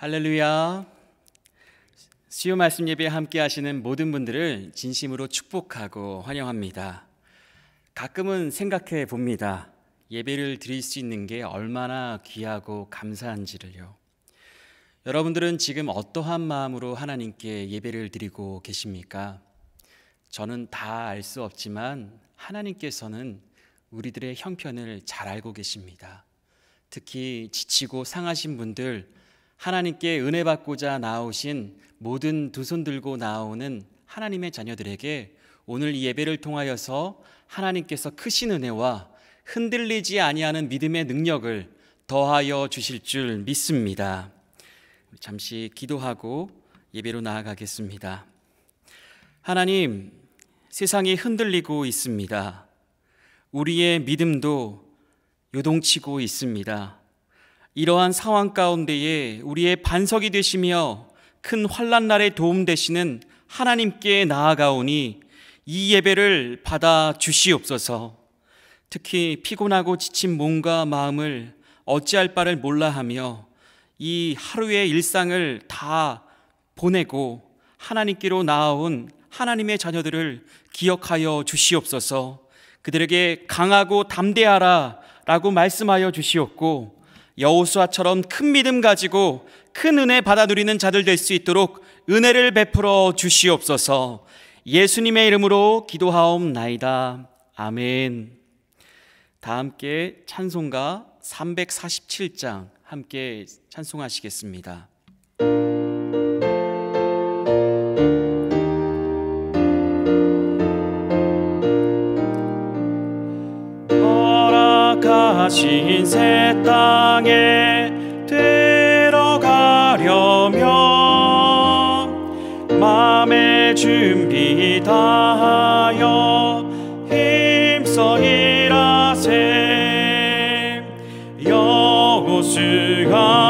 할렐루야. 수요 말씀 예배 함께 하시는 모든 분들을 진심으로 축복하고 환영합니다. 가끔은 생각해 봅니다. 예배를 드릴 수 있는 게 얼마나 귀하고 감사한지를요. 여러분들은 지금 어떠한 마음으로 하나님께 예배를 드리고 계십니까? 저는 다 알 수 없지만 하나님께서는 우리들의 형편을 잘 알고 계십니다. 특히 지치고 상하신 분들, 하나님께 은혜 받고자 나오신 모든 두 손 들고 나오는 하나님의 자녀들에게 오늘 이 예배를 통하여서 하나님께서 크신 은혜와 흔들리지 아니하는 믿음의 능력을 더하여 주실 줄 믿습니다. 잠시 기도하고 예배로 나아가겠습니다. 하나님, 세상이 흔들리고 있습니다. 우리의 믿음도 요동치고 있습니다. 이러한 상황 가운데에 우리의 반석이 되시며 큰 환란 날에 도움 되시는 하나님께 나아가오니 이 예배를 받아 주시옵소서. 특히 피곤하고 지친 몸과 마음을 어찌할 바를 몰라 하며 이 하루의 일상을 다 보내고 하나님께로 나아온 하나님의 자녀들을 기억하여 주시옵소서. 그들에게 강하고 담대하라 라고 말씀하여 주시옵고 여호수아처럼 큰 믿음 가지고 큰 은혜 받아 누리는 자들 될 수 있도록 은혜를 베풀어 주시옵소서. 예수님의 이름으로 기도하옵나이다. 아멘. 다 함께 찬송가 347장 함께 찬송하시겠습니다. 다세 땅에 들어가려면 마음의 준비 다하여 힘써 일하세 여호수아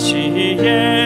다시 예.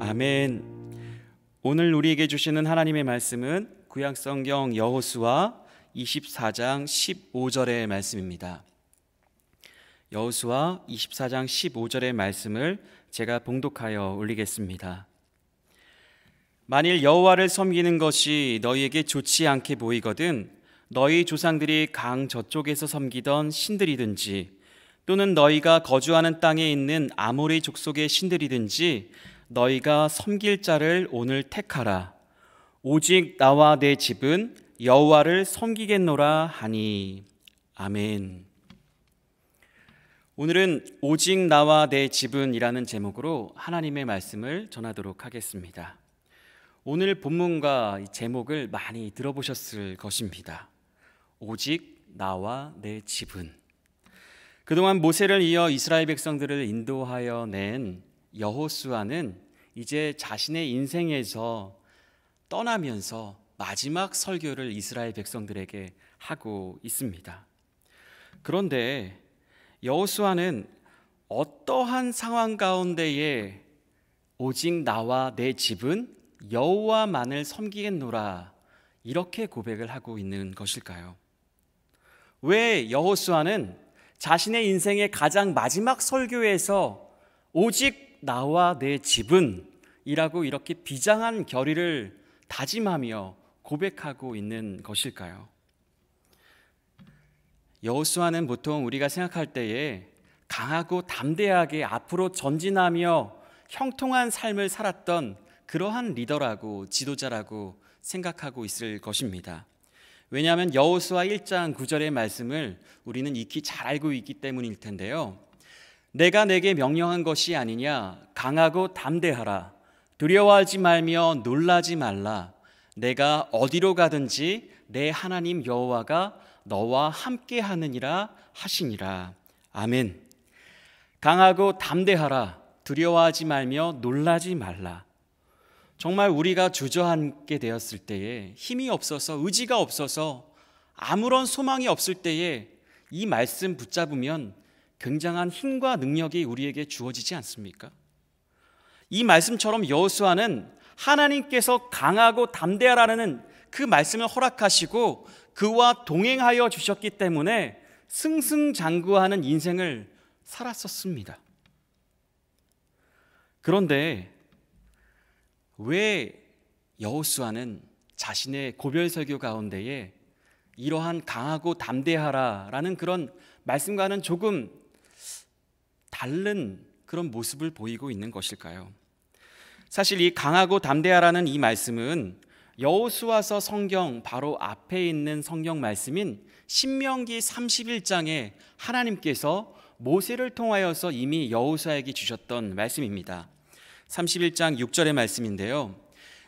아멘 오늘 우리에게 주시는 하나님의 말씀은 구약성경 여호수아 24장 15절의 말씀입니다 여호수아 24장 15절의 말씀을 제가 봉독하여 올리겠습니다 만일 여호와를 섬기는 것이 너희에게 좋지 않게 보이거든 너희 조상들이 강 저쪽에서 섬기던 신들이든지 또는 너희가 거주하는 땅에 있는 아모리 족속의 신들이든지 너희가 섬길 자를 오늘 택하라 오직 나와 내 집은 여호와를 섬기겠노라 하니 아멘. 오늘은 오직 나와 내 집은이라는 제목으로 하나님의 말씀을 전하도록 하겠습니다. 오늘 본문과 제목을 많이 들어보셨을 것입니다. 오직 나와 내 집은 그동안 모세를 이어 이스라엘 백성들을 인도하여 낸 여호수아는 이제 자신의 인생에서 떠나면서 마지막 설교를 이스라엘 백성들에게 하고 있습니다. 그런데 여호수아는 어떠한 상황 가운데에 오직 나와 내 집은 여호와만을 섬기겠노라 이렇게 고백을 하고 있는 것일까요? 왜 여호수아는 자신의 인생의 가장 마지막 설교에서 오직 나와 내 집은 이라고 이렇게 비장한 결의를 다짐하며 고백하고 있는 것일까요? 여호수아는 보통 우리가 생각할 때에 강하고 담대하게 앞으로 전진하며 형통한 삶을 살았던 그러한 리더라고 지도자라고 생각하고 있을 것입니다. 왜냐하면 여호수아 1장 9절의 말씀을 우리는 익히 잘 알고 있기 때문일 텐데요. 내가 내게 명령한 것이 아니냐 강하고 담대하라 두려워하지 말며 놀라지 말라 내가 어디로 가든지 내 하나님 여호와가 너와 함께 하느니라 하시니라 아멘 강하고 담대하라 두려워하지 말며 놀라지 말라 정말 우리가 주저앉게 되었을 때에 힘이 없어서 의지가 없어서 아무런 소망이 없을 때에 이 말씀 붙잡으면 굉장한 힘과 능력이 우리에게 주어지지 않습니까? 이 말씀처럼 여호수아는 하나님께서 강하고 담대하라는 그 말씀을 허락하시고 그와 동행하여 주셨기 때문에 승승장구하는 인생을 살았었습니다. 그런데 왜 여호수아는 자신의 고별 설교 가운데에 이러한 강하고 담대하라라는 그런 말씀과는 조금 다른 그런 모습을 보이고 있는 것일까요? 사실 이 강하고 담대하라는 이 말씀은 여호수아서 성경 바로 앞에 있는 성경 말씀인 신명기 31장에 하나님께서 모세를 통하여서 이미 여호수아에게 주셨던 말씀입니다. 31장 6절의 말씀인데요.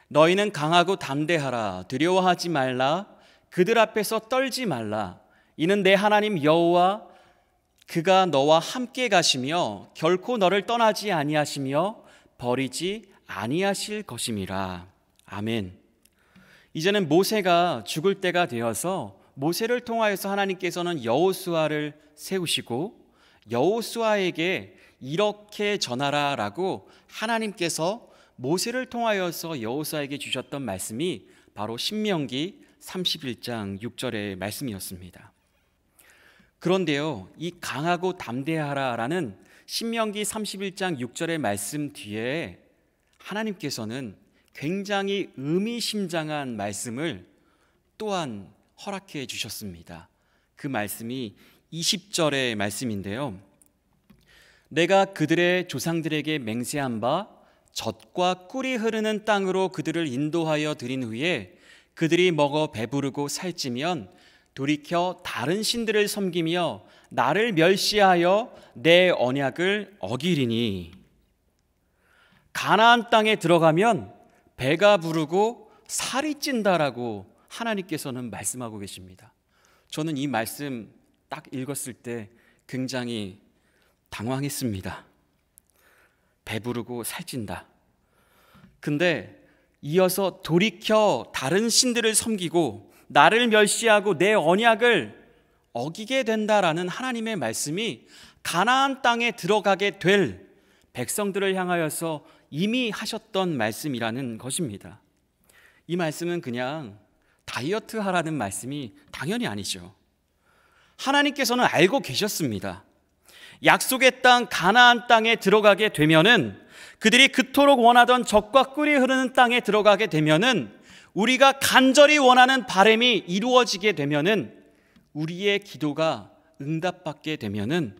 너희는 강하고 담대하라 두려워하지 말라 그들 앞에서 떨지 말라 이는 내 하나님 여호와 그가 너와 함께 가시며 결코 너를 떠나지 아니하시며 버리지 아니하실 것임이라. 아멘. 이제는 모세가 죽을 때가 되어서 모세를 통하여서 하나님께서는 여호수아를 세우시고 여호수아에게 이렇게 전하라라고 하나님께서 모세를 통하여서 여호사에게 주셨던 말씀이 바로 신명기 31장 6절의 말씀이었습니다. 그런데요, 이 강하고 담대하라라는 신명기 31장 6절의 말씀 뒤에 하나님께서는 굉장히 의미심장한 말씀을 또한 허락해 주셨습니다. 그 말씀이 20절의 말씀인데요. 내가 그들의 조상들에게 맹세한 바 젖과 꿀이 흐르는 땅으로 그들을 인도하여 드린 후에 그들이 먹어 배부르고 살찌면 돌이켜 다른 신들을 섬기며 나를 멸시하여 내 언약을 어기리니 가나안 땅에 들어가면 배가 부르고 살이 찐다라고 하나님께서는 말씀하고 계십니다. 저는 이 말씀 딱 읽었을 때 굉장히 당황했습니다. 배부르고 살찐다. 근데 이어서 돌이켜 다른 신들을 섬기고 나를 멸시하고 내 언약을 어기게 된다라는 하나님의 말씀이 가나안 땅에 들어가게 될 백성들을 향하여서 이미 하셨던 말씀이라는 것입니다. 이 말씀은 그냥 다이어트 하라는 말씀이 당연히 아니죠. 하나님께서는 알고 계셨습니다. 약속의 땅 가나안 땅에 들어가게 되면은 그들이 그토록 원하던 적과 꿀이 흐르는 땅에 들어가게 되면은 우리가 간절히 원하는 바램이 이루어지게 되면은 우리의 기도가 응답받게 되면은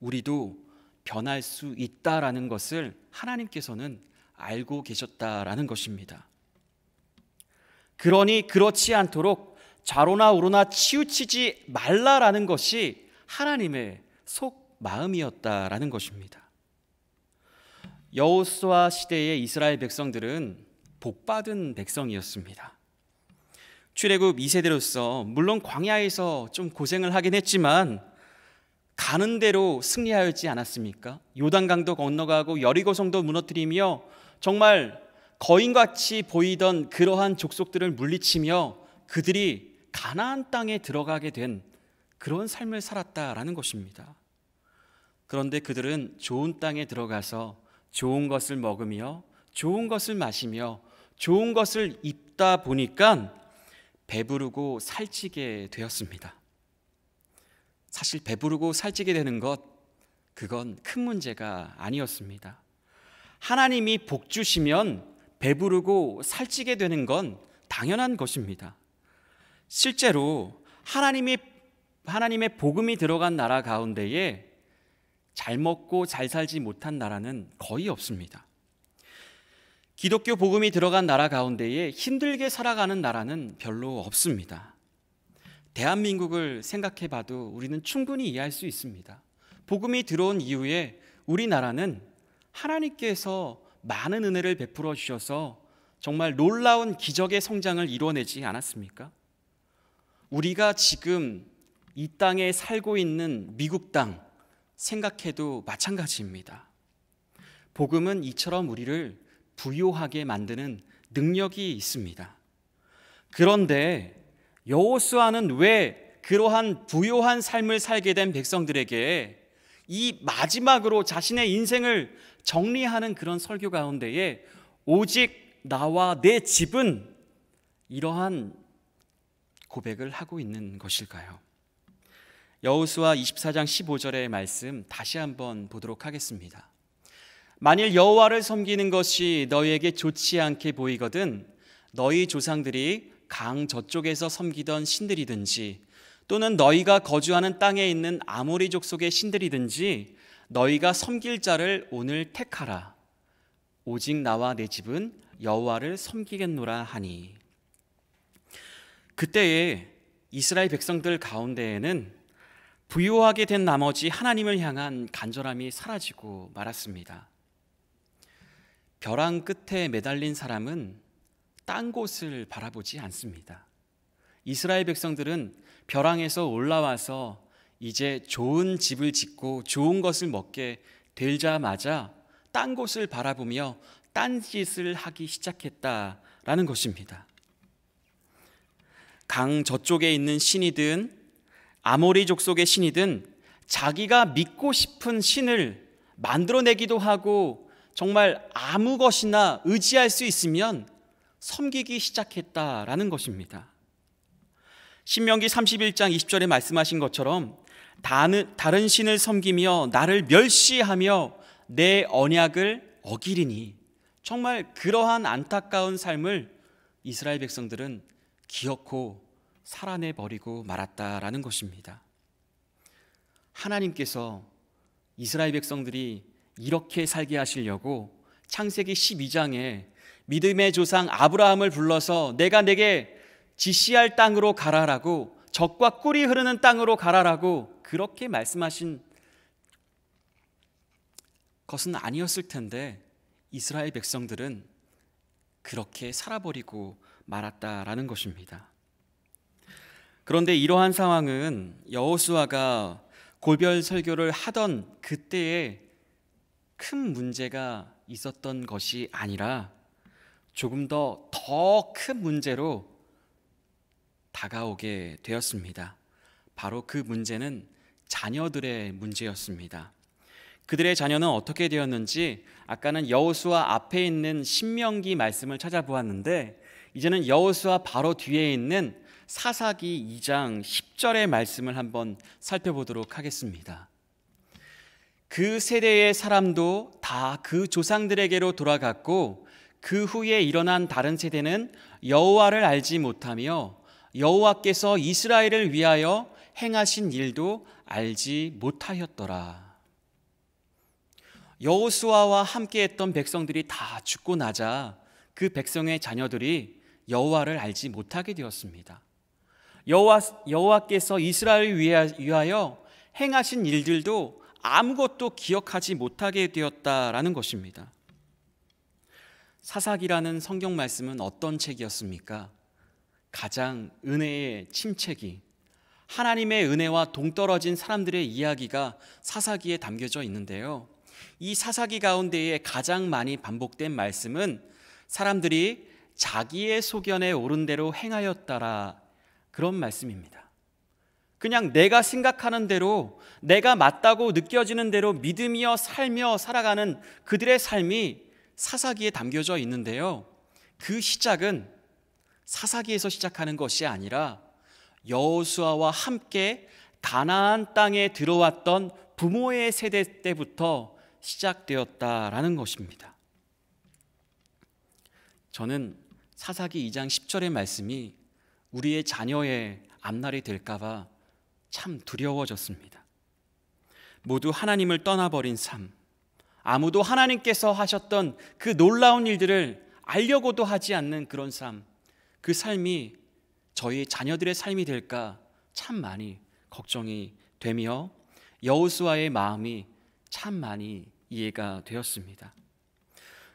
우리도 변할 수 있다라는 것을 하나님께서는 알고 계셨다라는 것입니다. 그러니 그렇지 않도록 좌로나 우로나 치우치지 말라라는 것이 하나님의 속 마음이었다라는 것입니다. 여호수아 시대의 이스라엘 백성들은 복받은 백성이었습니다. 출애굽 2세대로서 물론 광야에서 좀 고생을 하긴 했지만 가는 대로 승리하였지 않았습니까? 요단강도 건너가고 여리고성도 무너뜨리며 정말 거인같이 보이던 그러한 족속들을 물리치며 그들이 가나안 땅에 들어가게 된 그런 삶을 살았다라는 것입니다. 그런데 그들은 좋은 땅에 들어가서 좋은 것을 먹으며 좋은 것을 마시며 좋은 것을 입다 보니까 배부르고 살찌게 되었습니다. 사실 배부르고 살찌게 되는 것 그건 큰 문제가 아니었습니다. 하나님이 복 주시면 배부르고 살찌게 되는 건 당연한 것입니다. 실제로 하나님이 하나님의 복음이 들어간 나라 가운데에 잘 먹고 잘 살지 못한 나라는 거의 없습니다. 기독교 복음이 들어간 나라 가운데에 힘들게 살아가는 나라는 별로 없습니다. 대한민국을 생각해 봐도 우리는 충분히 이해할 수 있습니다. 복음이 들어온 이후에 우리나라는 하나님께서 많은 은혜를 베풀어 주셔서 정말 놀라운 기적의 성장을 이뤄내지 않았습니까? 우리가 지금 이 땅에 살고 있는 미국 땅, 생각해도 마찬가지입니다. 복음은 이처럼 우리를 부요하게 만드는 능력이 있습니다. 그런데 여호수아는 왜 그러한 부요한 삶을 살게 된 백성들에게 이 마지막으로 자신의 인생을 정리하는 그런 설교 가운데에 오직 나와 내 집은 이러한 고백을 하고 있는 것일까요? 여호수아 24장 15절의 말씀 다시 한번 보도록 하겠습니다. 만일 여호와를 섬기는 것이 너희에게 좋지 않게 보이거든 너희 조상들이 강 저쪽에서 섬기던 신들이든지 또는 너희가 거주하는 땅에 있는 아모리 족속의 신들이든지 너희가 섬길 자를 오늘 택하라 오직 나와 내 집은 여호와를 섬기겠노라 하니 그때에 이스라엘 백성들 가운데에는 부유하게 된 나머지 하나님을 향한 간절함이 사라지고 말았습니다. 벼랑 끝에 매달린 사람은 딴 곳을 바라보지 않습니다. 이스라엘 백성들은 벼랑에서 올라와서 이제 좋은 집을 짓고 좋은 것을 먹게 되자마자 딴 곳을 바라보며 딴 짓을 하기 시작했다라는 것입니다. 강 저쪽에 있는 신이든 아모리 족속의 신이든 자기가 믿고 싶은 신을 만들어내기도 하고 정말 아무 것이나 의지할 수 있으면 섬기기 시작했다라는 것입니다. 신명기 31장 20절에 말씀하신 것처럼 다른, 다른 신을 섬기며 나를 멸시하며 내 언약을 어기리니 정말 그러한 안타까운 삶을 이스라엘 백성들은 기어코 살아내 버리고 말았다라는 것입니다. 하나님께서 이스라엘 백성들이 이렇게 살게 하시려고 창세기 12장에 믿음의 조상 아브라함을 불러서 내가 내게 지시할 땅으로 가라라고 적과 꿀이 흐르는 땅으로 가라라고 그렇게 말씀하신 것은 아니었을 텐데 이스라엘 백성들은 그렇게 살아버리고 말았다라는 것입니다. 그런데 이러한 상황은 여호수아가 고별 설교를 하던 그때에 큰 문제가 있었던 것이 아니라 조금 더 더 큰 문제로 다가오게 되었습니다. 바로 그 문제는 자녀들의 문제였습니다. 그들의 자녀는 어떻게 되었는지 아까는 여호수아 앞에 있는 신명기 말씀을 찾아보았는데 이제는 여호수아 바로 뒤에 있는 사사기 2장 10절의 말씀을 한번 살펴보도록 하겠습니다. 그 세대의 사람도 다 그 조상들에게로 돌아갔고 그 후에 일어난 다른 세대는 여호와를 알지 못하며 여호와께서 이스라엘을 위하여 행하신 일도 알지 못하였더라. 여호수아와 함께했던 백성들이 다 죽고 나자 그 백성의 자녀들이 여호와를 알지 못하게 되었습니다. 여호와 여호와께서 이스라엘을 위하여 행하신 일들도 아무것도 기억하지 못하게 되었다라는 것입니다. 사사기라는 성경 말씀은 어떤 책이었습니까? 가장 은혜의 침체기, 하나님의 은혜와 동떨어진 사람들의 이야기가 사사기에 담겨져 있는데요. 이 사사기 가운데에 가장 많이 반복된 말씀은 사람들이 자기의 소견에 오른 대로 행하였다라 그런 말씀입니다. 그냥 내가 생각하는 대로 내가 맞다고 느껴지는 대로 믿음이여 살며 살아가는 그들의 삶이 사사기에 담겨져 있는데요. 그 시작은 사사기에서 시작하는 것이 아니라 여호수아와 함께 가나안 땅에 들어왔던 부모의 세대 때부터 시작되었다라는 것입니다. 저는 사사기 2장 10절의 말씀이 우리의 자녀의 앞날이 될까봐 참 두려워졌습니다. 모두 하나님을 떠나버린 삶, 아무도 하나님께서 하셨던 그 놀라운 일들을 알려고도 하지 않는 그런 삶, 그 삶이 저희 자녀들의 삶이 될까 참 많이 걱정이 되며 여우수와의 마음이 참 많이 이해가 되었습니다.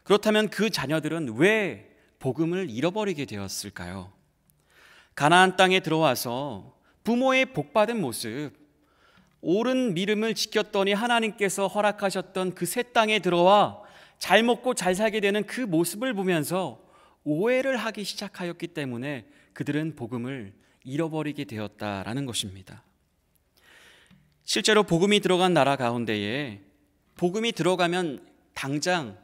그렇다면 그 자녀들은 왜 복음을 잃어버리게 되었을까요? 가나안 땅에 들어와서 부모의 복받은 모습, 옳은 믿음을 지켰더니 하나님께서 허락하셨던 그 새 땅에 들어와 잘 먹고 잘 살게 되는 그 모습을 보면서 오해를 하기 시작하였기 때문에 그들은 복음을 잃어버리게 되었다라는 것입니다. 실제로 복음이 들어간 나라 가운데에 복음이 들어가면 당장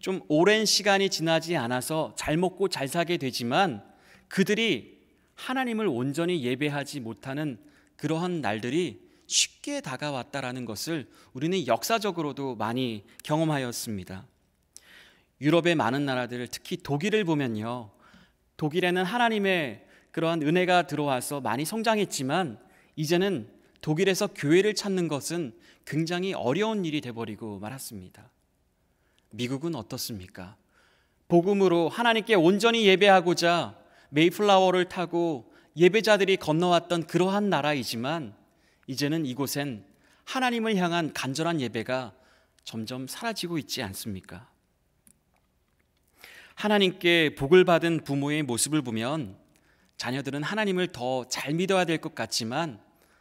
좀 오랜 시간이 지나지 않아서 잘 먹고 잘 사게 되지만 그들이 하나님을 온전히 예배하지 못하는 그러한 날들이 쉽게 다가왔다라는 것을 우리는 역사적으로도 많이 경험하였습니다. 유럽의 많은 나라들, 특히 독일을 보면요. 독일에는 하나님의 그러한 은혜가 들어와서 많이 성장했지만 이제는 독일에서 교회를 찾는 것은 굉장히 어려운 일이 되버리고 말았습니다. 미국은 어떻습니까? 복음으로 하나님께 온전히 예배하고자 메이플라워를 타고 예배자들이 건너왔던 그러한 나라이지만 이제는 이곳엔 하나님을 향한 간절한 예배가 점점 사라지고 있지 않습니까? 하나님께 복을 받은 부모의 모습을 보면 자녀들은 하나님을 더 잘 믿어야 될 것 같지만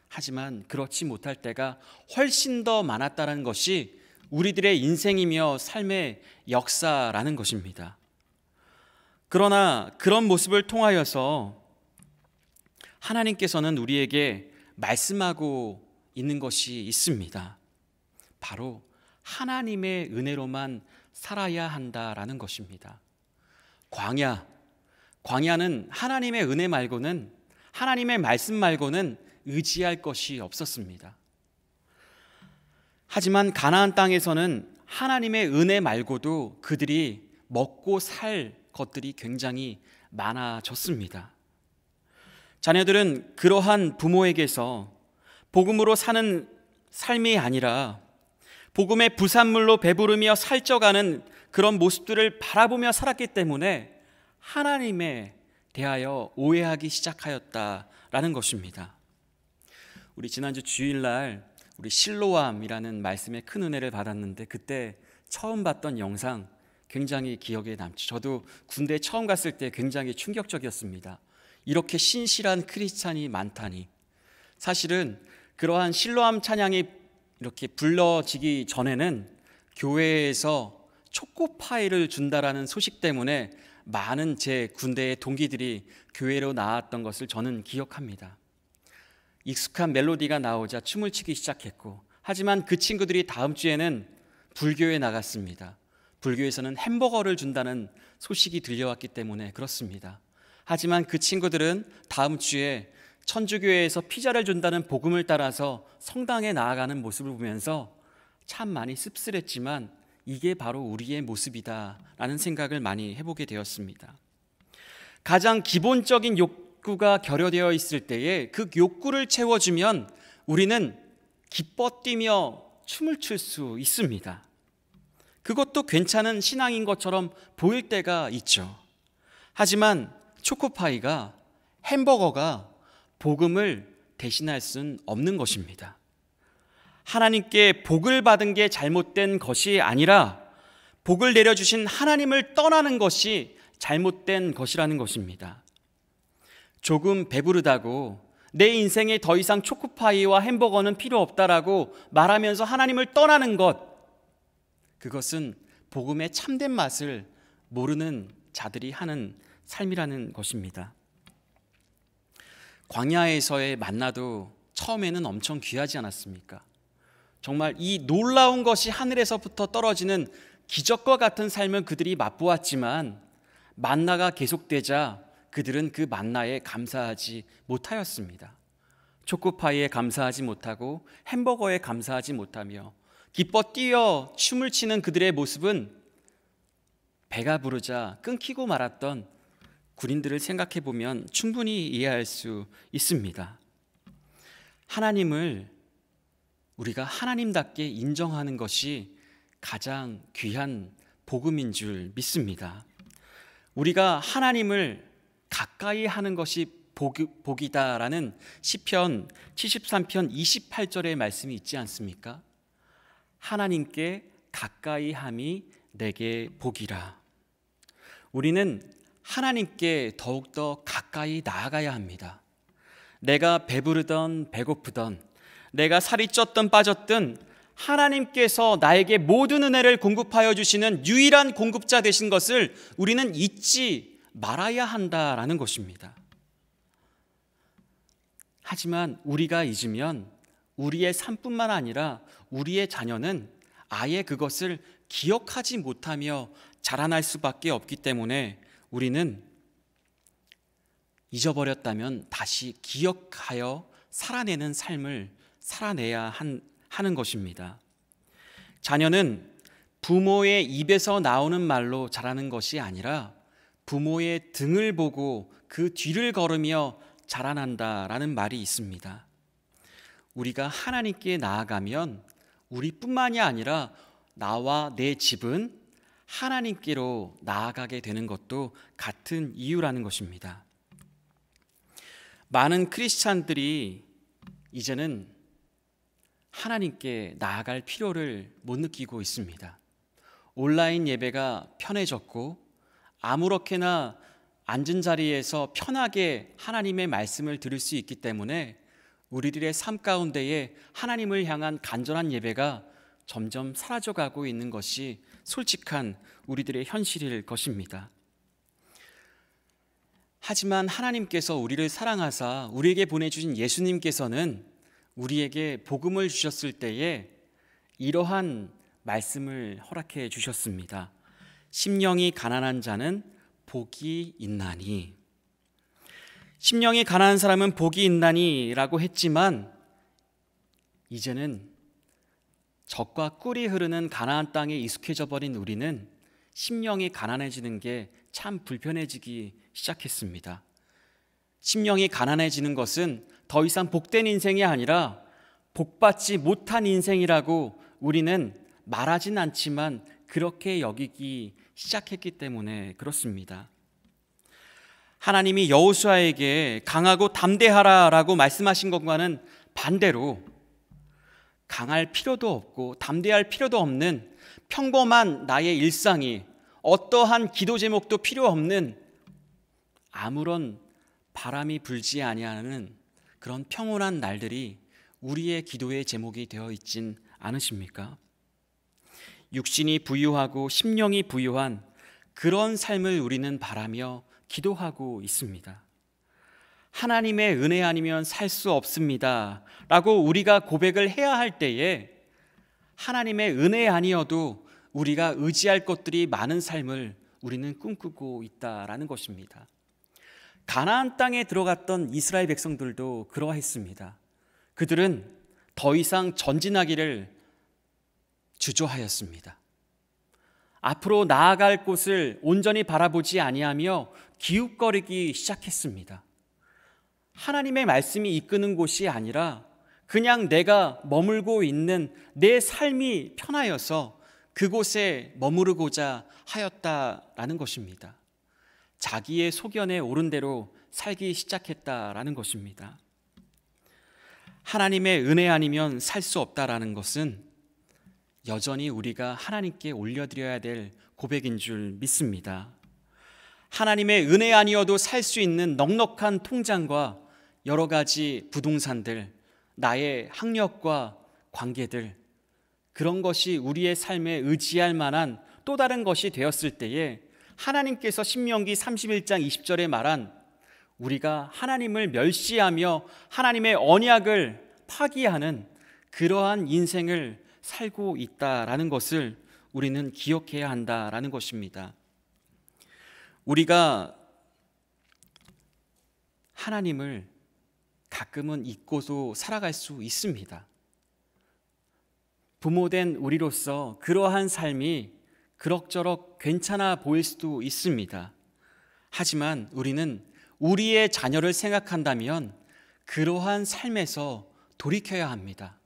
하지만 그렇지 못할 때가 훨씬 더 많았다는 것이 우리들의 인생이며 삶의 역사라는 것입니다. 그러나 그런 모습을 통하여서 하나님께서는 우리에게 말씀하고 있는 것이 있습니다. 바로 하나님의 은혜로만 살아야 한다라는 것입니다. 광야. 광야는 하나님의 은혜 말고는 하나님의 말씀 말고는 의지할 것이 없었습니다. 하지만 가나안 땅에서는 하나님의 은혜 말고도 그들이 먹고 살 것들이 굉장히 많아졌습니다. 자녀들은 그러한 부모에게서 복음으로 사는 삶이 아니라 복음의 부산물로 배부르며 살쪄가는 그런 모습들을 바라보며 살았기 때문에 하나님에 대하여 오해하기 시작하였다라는 것입니다. 우리 지난주 주일날 우리 실로암이라는 말씀에 큰 은혜를 받았는데 그때 처음 봤던 영상 굉장히 기억에 남죠. 저도 군대 처음 갔을 때 굉장히 충격적이었습니다. 이렇게 신실한 크리스찬이 많다니. 사실은 그러한 실로암 찬양이 이렇게 불러지기 전에는 교회에서 초코파이를 준다라는 소식 때문에 많은 제 군대의 동기들이 교회로 나왔던 것을 저는 기억합니다. 익숙한 멜로디가 나오자 춤을 추기 시작했고, 하지만 그 친구들이 다음 주에는 불교에 나갔습니다. 불교에서는 햄버거를 준다는 소식이 들려왔기 때문에 그렇습니다. 하지만 그 친구들은 다음 주에 천주교회에서 피자를 준다는 복음을 따라서 성당에 나아가는 모습을 보면서 참 많이 씁쓸했지만 이게 바로 우리의 모습이다라는 생각을 많이 해보게 되었습니다. 가장 기본적인 욕구가 결여되어 있을 때에 그 욕구를 채워주면 우리는 기뻐 뛰며 춤을 출 수 있습니다. 그것도 괜찮은 신앙인 것처럼 보일 때가 있죠. 하지만 초코파이가 햄버거가 복음을 대신할 수 없는 것입니다. 하나님께 복을 받은 게 잘못된 것이 아니라 복을 내려주신 하나님을 떠나는 것이 잘못된 것이라는 것입니다. 조금 배부르다고 내 인생에 더 이상 초코파이와 햄버거는 필요 없다라고 말하면서 하나님을 떠나는 것, 그것은 복음의 참된 맛을 모르는 자들이 하는 삶이라는 것입니다. 광야에서의 만나도 처음에는 엄청 귀하지 않았습니까? 정말 이 놀라운 것이 하늘에서부터 떨어지는 기적과 같은 삶을 그들이 맛보았지만 만나가 계속되자 그들은 그 만나에 감사하지 못하였습니다. 초코파이에 감사하지 못하고 햄버거에 감사하지 못하며 기뻐 뛰어 춤을 추는 그들의 모습은 배가 부르자 끊기고 말았던 군인들을 생각해 보면 충분히 이해할 수 있습니다. 하나님을 우리가 하나님답게 인정하는 것이 가장 귀한 복음인 줄 믿습니다. 우리가 하나님을 가까이 하는 것이 복이다라는 시편 73편 28절의 말씀이 있지 않습니까? 하나님께 가까이 함이 내게 복이라. 우리는 하나님께 더욱더 가까이 나아가야 합니다. 내가 배부르던 배고프던 내가 살이 쪘던 빠졌든 하나님께서 나에게 모든 은혜를 공급하여 주시는 유일한 공급자 되신 것을 우리는 잊지 말아야 한다라는 것입니다. 하지만 우리가 잊으면 우리의 삶뿐만 아니라 우리의 자녀는 아예 그것을 기억하지 못하며 자라날 수밖에 없기 때문에 우리는 잊어버렸다면 다시 기억하여 살아내는 삶을 살아내야 한, 하는 것입니다. 자녀는 부모의 입에서 나오는 말로 자라는 것이 아니라 부모의 등을 보고 그 뒤를 걸으며 자라난다라는 말이 있습니다. 우리가 하나님께 나아가면 우리뿐만이 아니라 나와 내 집은 하나님께로 나아가게 되는 것도 같은 이유라는 것입니다. 많은 크리스찬들이 이제는 하나님께 나아갈 필요를 못 느끼고 있습니다. 온라인 예배가 편해졌고 아무렇게나 앉은 자리에서 편하게 하나님의 말씀을 들을 수 있기 때문에 우리들의 삶 가운데에 하나님을 향한 간절한 예배가 점점 사라져가고 있는 것이 솔직한 우리들의 현실일 것입니다. 하지만 하나님께서 우리를 사랑하사 우리에게 보내주신 예수님께서는 우리에게 복음을 주셨을 때에 이러한 말씀을 허락해 주셨습니다. 심령이 가난한 자는 복이 있나니. 심령이 가난한 사람은 복이 있나니라고 했지만 이제는 적과 꿀이 흐르는 가난한 땅에 익숙해져 버린 우리는 심령이 가난해지는 게 참 불편해지기 시작했습니다. 심령이 가난해지는 것은 더 이상 복된 인생이 아니라 복받지 못한 인생이라고 우리는 말하진 않지만 그렇게 여기기 시작했기 때문에 그렇습니다. 하나님이 여호수아에게 강하고 담대하라라고 말씀하신 것과는 반대로 강할 필요도 없고 담대할 필요도 없는 평범한 나의 일상이 어떠한 기도 제목도 필요 없는 아무런 바람이 불지 아니하는 그런 평온한 날들이 우리의 기도의 제목이 되어 있진 않으십니까? 육신이 부유하고 심령이 부유한 그런 삶을 우리는 바라며 기도하고 있습니다. 하나님의 은혜 아니면 살 수 없습니다. 라고 우리가 고백을 해야 할 때에 하나님의 은혜 아니어도 우리가 의지할 것들이 많은 삶을 우리는 꿈꾸고 있다라는 것입니다. 가나안 땅에 들어갔던 이스라엘 백성들도 그러했습니다. 그들은 더 이상 전진하기를 주저하였습니다. 앞으로 나아갈 곳을 온전히 바라보지 아니하며 기웃거리기 시작했습니다. 하나님의 말씀이 이끄는 곳이 아니라 그냥 내가 머물고 있는 내 삶이 편하여서 그곳에 머무르고자 하였다라는 것입니다. 자기의 소견에 오른 대로 살기 시작했다라는 것입니다. 하나님의 은혜 아니면 살 수 없다라는 것은 여전히 우리가 하나님께 올려드려야 될 고백인 줄 믿습니다. 하나님의 은혜 아니어도 살 수 있는 넉넉한 통장과 여러 가지 부동산들, 나의 학력과 관계들, 그런 것이 우리의 삶에 의지할 만한 또 다른 것이 되었을 때에 하나님께서 신명기 31장 20절에 말한 우리가 하나님을 멸시하며 하나님의 언약을 파기하는 그러한 인생을 살고 있다라는 것을 우리는 기억해야 한다라는 것입니다. 우리가 하나님을 가끔은 잊고도 살아갈 수 있습니다. 부모된 우리로서 그러한 삶이 그럭저럭 괜찮아 보일 수도 있습니다. 하지만 우리는 우리의 자녀를 생각한다면 그러한 삶에서 돌이켜야 합니다.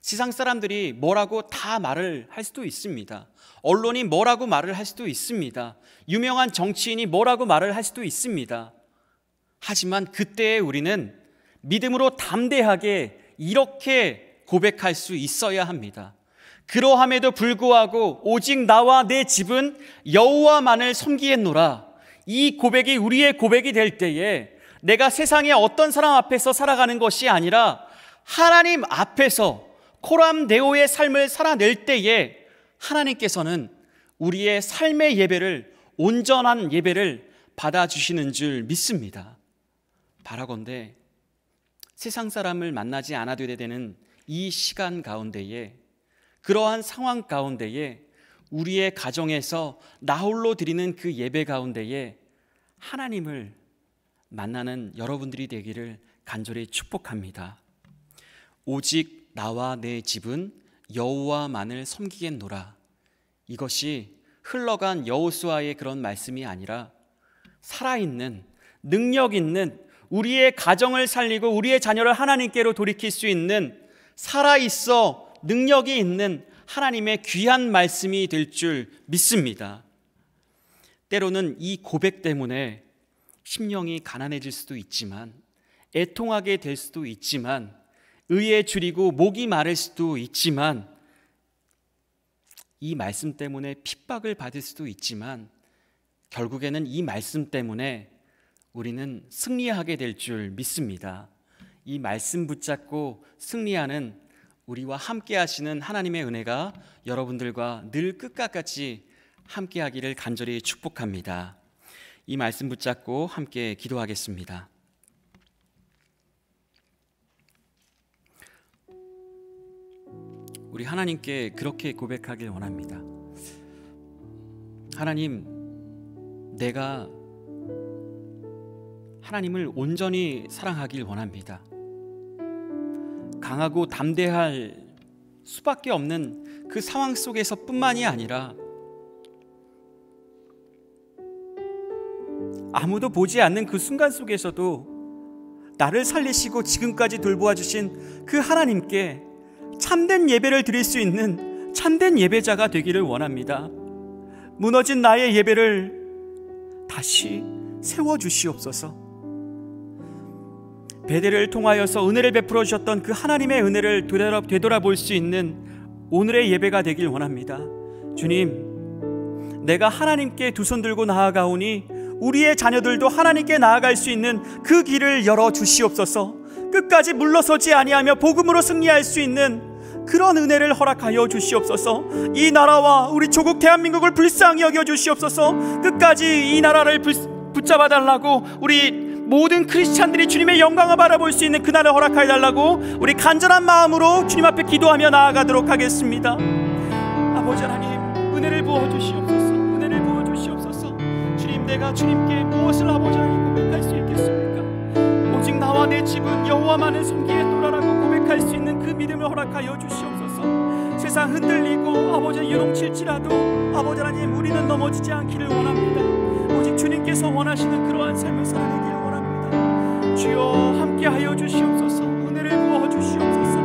세상 사람들이 뭐라고 다 말을 할 수도 있습니다. 언론이 뭐라고 말을 할 수도 있습니다. 유명한 정치인이 뭐라고 말을 할 수도 있습니다. 하지만 그때에 우리는 믿음으로 담대하게 이렇게 고백할 수 있어야 합니다. 그러함에도 불구하고 오직 나와 내 집은 여호와만을 섬기겠노라. 이 고백이 우리의 고백이 될 때에 내가 세상의 어떤 사람 앞에서 살아가는 것이 아니라 하나님 앞에서 코람네오의 삶을 살아낼 때에 하나님께서는 우리의 삶의 예배를 온전한 예배를 받아주시는 줄 믿습니다. 바라건대 세상 사람을 만나지 않아도 되는 이 시간 가운데에 그러한 상황 가운데에 우리의 가정에서 나홀로 드리는 그 예배 가운데에 하나님을 만나는 여러분들이 되기를 간절히 축복합니다. 오직 나와 내 집은 여호와만을 섬기겠노라. 이것이 흘러간 여호수아의 그런 말씀이 아니라 살아있는 능력 있는 우리의 가정을 살리고 우리의 자녀를 하나님께로 돌이킬 수 있는 살아있어 능력이 있는 하나님의 귀한 말씀이 될 줄 믿습니다. 때로는 이 고백 때문에 심령이 가난해질 수도 있지만 애통하게 될 수도 있지만 의에 줄이고 목이 마를 수도 있지만 이 말씀 때문에 핍박을 받을 수도 있지만 결국에는 이 말씀 때문에 우리는 승리하게 될 줄 믿습니다. 이 말씀 붙잡고 승리하는 우리와 함께 하시는 하나님의 은혜가 여러분들과 늘 끝까지 함께 하기를 간절히 축복합니다. 이 말씀 붙잡고 함께 기도하겠습니다. 우리 하나님께 그렇게 고백하길 원합니다. 하나님, 내가 하나님을 온전히 사랑하길 원합니다. 강하고 담대할 수밖에 없는 그 상황 속에서 뿐만이 아니라 아무도 보지 않는 그 순간 속에서도 나를 살리시고 지금까지 돌보아 주신 그 하나님께 참된 예배를 드릴 수 있는 참된 예배자가 되기를 원합니다. 무너진 나의 예배를 다시 세워 주시옵소서. 베델을 통하여서 은혜를 베풀어 주셨던 그 하나님의 은혜를 되돌아, 볼수 있는 오늘의 예배가 되길 원합니다. 주님, 내가 하나님께 두 손 들고 나아가오니 우리의 자녀들도 하나님께 나아갈 수 있는 그 길을 열어 주시옵소서. 끝까지 물러서지 아니하며 복음으로 승리할 수 있는 그런 은혜를 허락하여 주시옵소서. 이 나라와 우리 조국 대한민국을 불쌍히 여겨 주시옵소서. 끝까지 이 나라를 불, 붙잡아 달라고 우리 모든 크리스찬들이 주님의 영광을 바라볼 수 있는 그날을 허락하여 달라고 우리 간절한 마음으로 주님 앞에 기도하며 나아가도록 하겠습니다. 아버지 하나님 은혜를 부어 주시옵소서. 은혜를 부어 주시옵소서. 주님 내가 주님께 무엇을 아버지 하나님 고백할 수 있겠습니까? 오직 나와 내 집은 여호와만을 섬기겠노라라 고백할 수 있는 그 믿음을 허락하여 주시옵소서. 세상 흔들리고 아버지 유동칠지라도 아버지 하나님 우리는 넘어지지 않기를 원합니다. 오직 주님께서 원하시는 그러한 삶을 살아내기를 원합니다. 주여 함께하여 주시옵소서. 은혜를 부어 주시옵소서.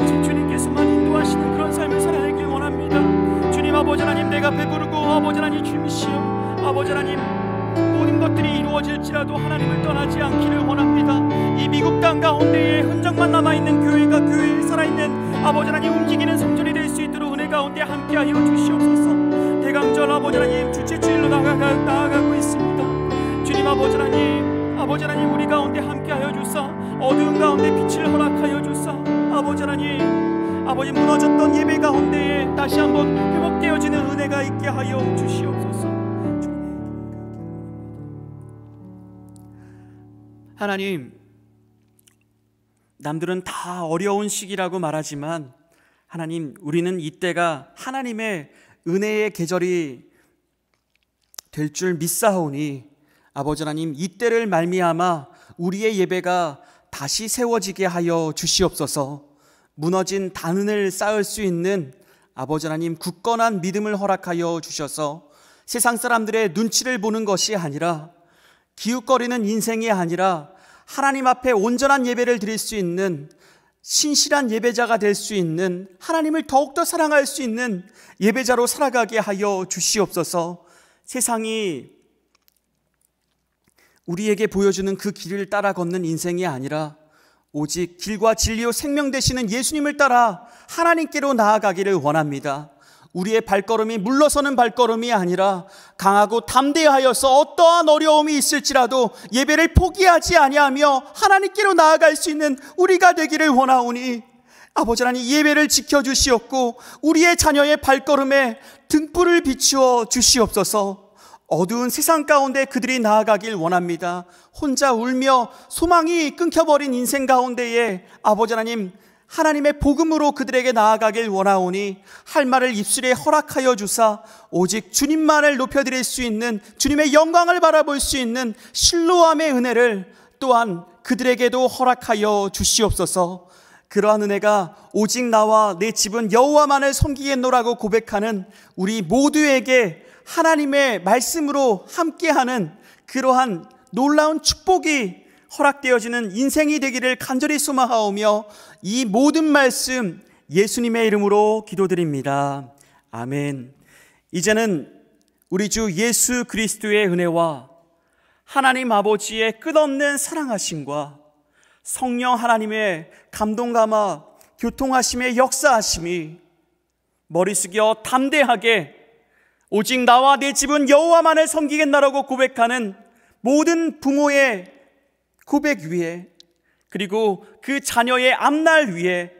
오직 주님께서만 인도하시는 그런 삶을 살아내길 원합니다. 주님 아버지 하나님 내가 배부르고 아버지 하나님 주님이시여 아버지 하나님 모든 것들이 이루어질 할지라도 하나님을 떠나지 않기를 원합니다. 이 미국 땅 가운데에 흔적만 남아있는 교회가 교회에 살아있는 아버지 하나님 움직이는 성전이 될 수 있도록 은혜 가운데 함께하여 주시옵소서. 대강절 아버지 하나님 주체주일로 나아가, 나아가고 있습니다. 주님 아버지 하나님 아버지 하나님 우리 가운데 함께하여 주사 어두운 가운데 빛을 허락하여 주사 아버지 하나님 아버지 무너졌던 예배 가운데에 다시 한번 회복되어지는 은혜가 있게 하여 주시옵소서. 하나님, 남들은 다 어려운 시기라고 말하지만 하나님, 우리는 이때가 하나님의 은혜의 계절이 될 줄 믿사오니 아버지 하나님 이때를 말미암아 우리의 예배가 다시 세워지게 하여 주시옵소서. 무너진 단은을 쌓을 수 있는 아버지 하나님 굳건한 믿음을 허락하여 주셔서 세상 사람들의 눈치를 보는 것이 아니라 기웃거리는 인생이 아니라 하나님 앞에 온전한 예배를 드릴 수 있는 신실한 예배자가 될 수 있는 하나님을 더욱더 사랑할 수 있는 예배자로 살아가게 하여 주시옵소서 세상이 우리에게 보여주는 그 길을 따라 걷는 인생이 아니라 오직 길과 진리요 생명 되시는 예수님을 따라 하나님께로 나아가기를 원합니다. 우리의 발걸음이 물러서는 발걸음이 아니라 강하고 담대하여서 어떠한 어려움이 있을지라도 예배를 포기하지 아니하며 하나님께로 나아갈 수 있는 우리가 되기를 원하오니 아버지 하나님 예배를 지켜주시옵고 우리의 자녀의 발걸음에 등불을 비추어 주시옵소서 어두운 세상 가운데 그들이 나아가길 원합니다. 혼자 울며 소망이 끊겨버린 인생 가운데에 아버지 하나님 하나님의 복음으로 그들에게 나아가길 원하오니 할 말을 입술에 허락하여 주사 오직 주님만을 높여드릴 수 있는 주님의 영광을 바라볼 수 있는 실로함의 은혜를 또한 그들에게도 허락하여 주시옵소서 그러한 은혜가 오직 나와 내 집은 여호와만을 섬기겠노라고 고백하는 우리 모두에게 하나님의 말씀으로 함께하는 그러한 놀라운 축복이 허락되어지는 인생이 되기를 간절히 소망하오며 이 모든 말씀 예수님의 이름으로 기도드립니다. 아멘. 이제는 우리 주 예수 그리스도의 은혜와 하나님 아버지의 끝없는 사랑하심과 성령 하나님의 감동 감화 교통하심의 역사하심이 머리 숙여 담대하게 오직 나와 내 집은 여호와만을 섬기겠나라고 고백하는 모든 부모의 고백 위에 그리고 그 자녀의 앞날 위에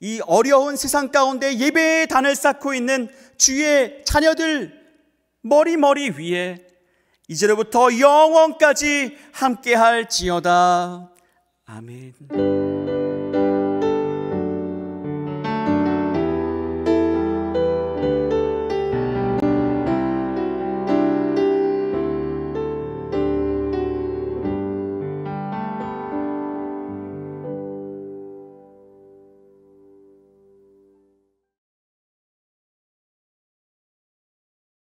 이 어려운 세상 가운데 예배의 단을 쌓고 있는 주의 자녀들 머리머리 위에 이제로부터 영원까지 함께할 지어다. 아멘.